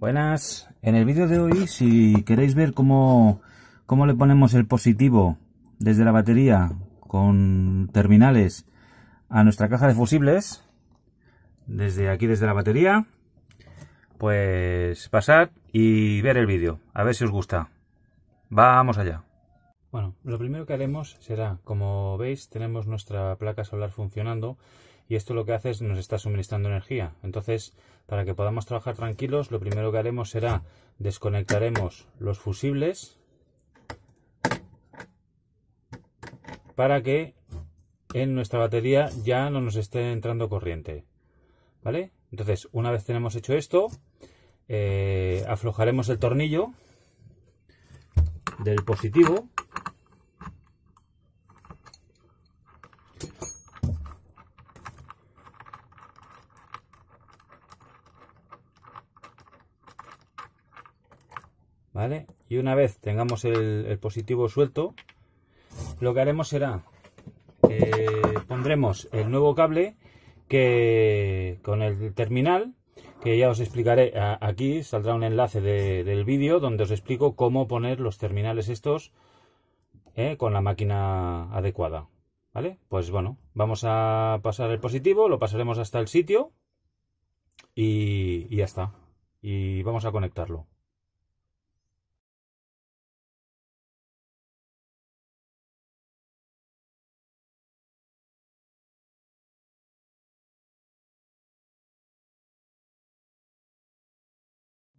Buenas, en el vídeo de hoy si queréis ver cómo, le ponemos el positivo desde la batería con terminales a nuestra caja de fusibles, desde aquí desde la batería, pues pasad y ver el vídeo, a ver si os gusta. Vamos allá. Bueno, lo primero que haremos será, como veis, tenemos nuestra placa solar funcionando y esto lo que hace es nos está suministrando energía. Entonces, para que podamos trabajar tranquilos, lo primero que haremos será desconectaremos los fusibles para que en nuestra batería ya no nos esté entrando corriente. ¿Vale? Entonces, una vez tenemos hecho esto, eh, aflojaremos el tornillo del positivo ¿vale? Y una vez tengamos el, positivo suelto, lo que haremos será pondremos el nuevo cable que con el terminal que ya os explicaré aquí saldrá un enlace del vídeo donde os explico cómo poner los terminales estos ¿eh? con la máquina adecuada vale pues bueno vamos a pasar el positivo lo pasaremos hasta el sitio y ya está y vamos a conectarlo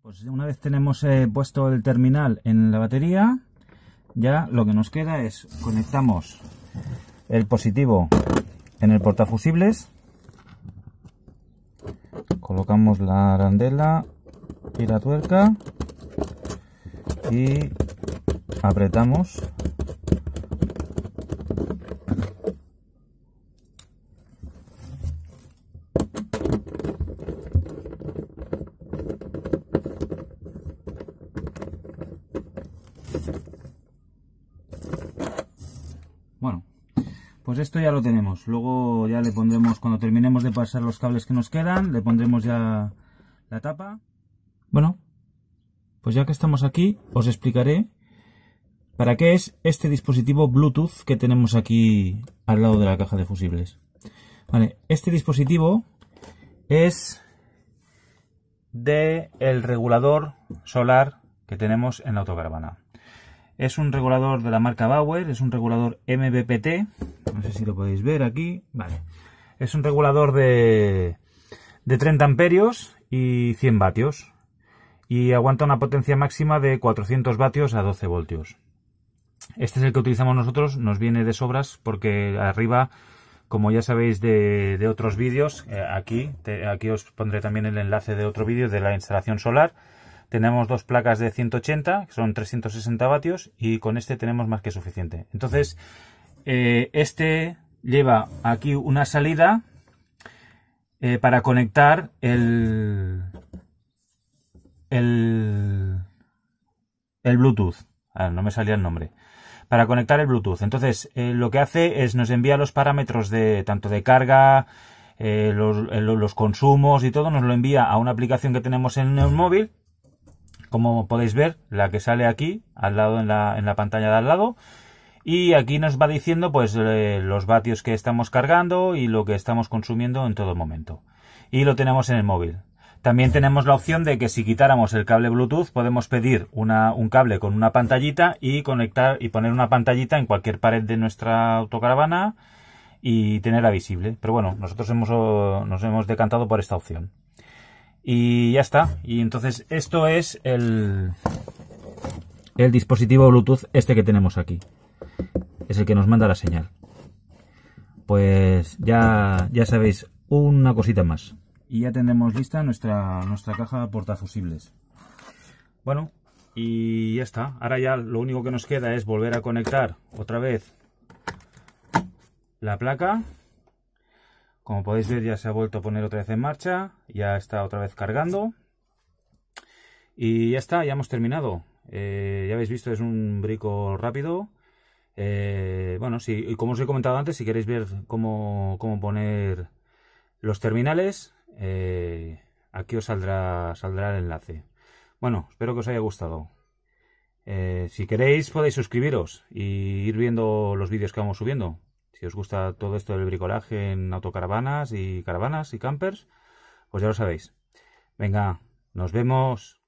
Pues una vez tenemos eh, puesto el terminal en la batería, ya lo que nos queda es conectamos el positivo en el portafusibles, colocamos la arandela y la tuerca y apretamos Bueno, pues esto ya lo tenemos. Luego ya le pondremos, cuando terminemos de pasar los cables que nos quedan, le pondremos ya la tapa. Bueno, pues ya que estamos aquí, os explicaré para qué es este dispositivo Bluetooth que tenemos aquí al lado de la caja de fusibles. Vale, este dispositivo es de el regulador solar que tenemos en la autocaravana. Es un regulador de la marca Bauer, es un regulador MBPT, no sé si lo podéis ver aquí, vale. Es un regulador de, de 30 amperios y 100 vatios y aguanta una potencia máxima de 400 vatios a 12 voltios. Este es el que utilizamos nosotros, nos viene de sobras porque arriba, como ya sabéis de, otros vídeos, eh, aquí, aquí os pondré también el enlace de otro vídeo de la instalación solar, tenemos dos placas de 180, que son 360 vatios, y con este tenemos más que suficiente. Entonces, eh, este lleva aquí una salida eh, para conectar el, el, el Bluetooth. Ah, no me salía el nombre. Para conectar el Bluetooth. Entonces, eh, lo que hace es nos envía los parámetros de tanto de carga, los, los, consumos y todo, nos lo envía a una aplicación que tenemos en el móvil como podéis ver, la que sale aquí, al lado en la, en la pantalla de al lado. Y aquí nos va diciendo pues eh, los vatios que estamos cargando y lo que estamos consumiendo en todo momento. Y lo tenemos en el móvil. También tenemos la opción de que si quitáramos el cable Bluetooth podemos pedir una, un cable con una pantallita y conectar y poner una pantallita en cualquier pared de nuestra autocaravana y tenerla visible. Pero bueno, nosotros hemos, nos hemos decantado por esta opción y ya está. Y entonces esto es el, el dispositivo Bluetooth este que tenemos aquí. Es el que nos manda la señal. Pues ya, ya sabéis, una cosita más. Y ya tenemos lista nuestra, nuestra caja portafusibles. Bueno, y ya está. Ahora ya lo único que nos queda es volver a conectar otra vez la placa como podéis ver ya se ha vuelto a poner otra vez en marcha, ya está otra vez cargando. Y ya está, ya hemos terminado. Eh, ya habéis visto, es un brico rápido. Eh, bueno, sí, y como os he comentado antes, si queréis ver cómo, poner los terminales, eh, aquí os saldrá, saldrá el enlace. Bueno, espero que os haya gustado. si queréis podéis suscribiros y ir viendo los vídeos que vamos subiendo. Si os gusta todo esto del bricolaje en autocaravanas y caravanas y campers, pues ya lo sabéis. Venga, nos vemos.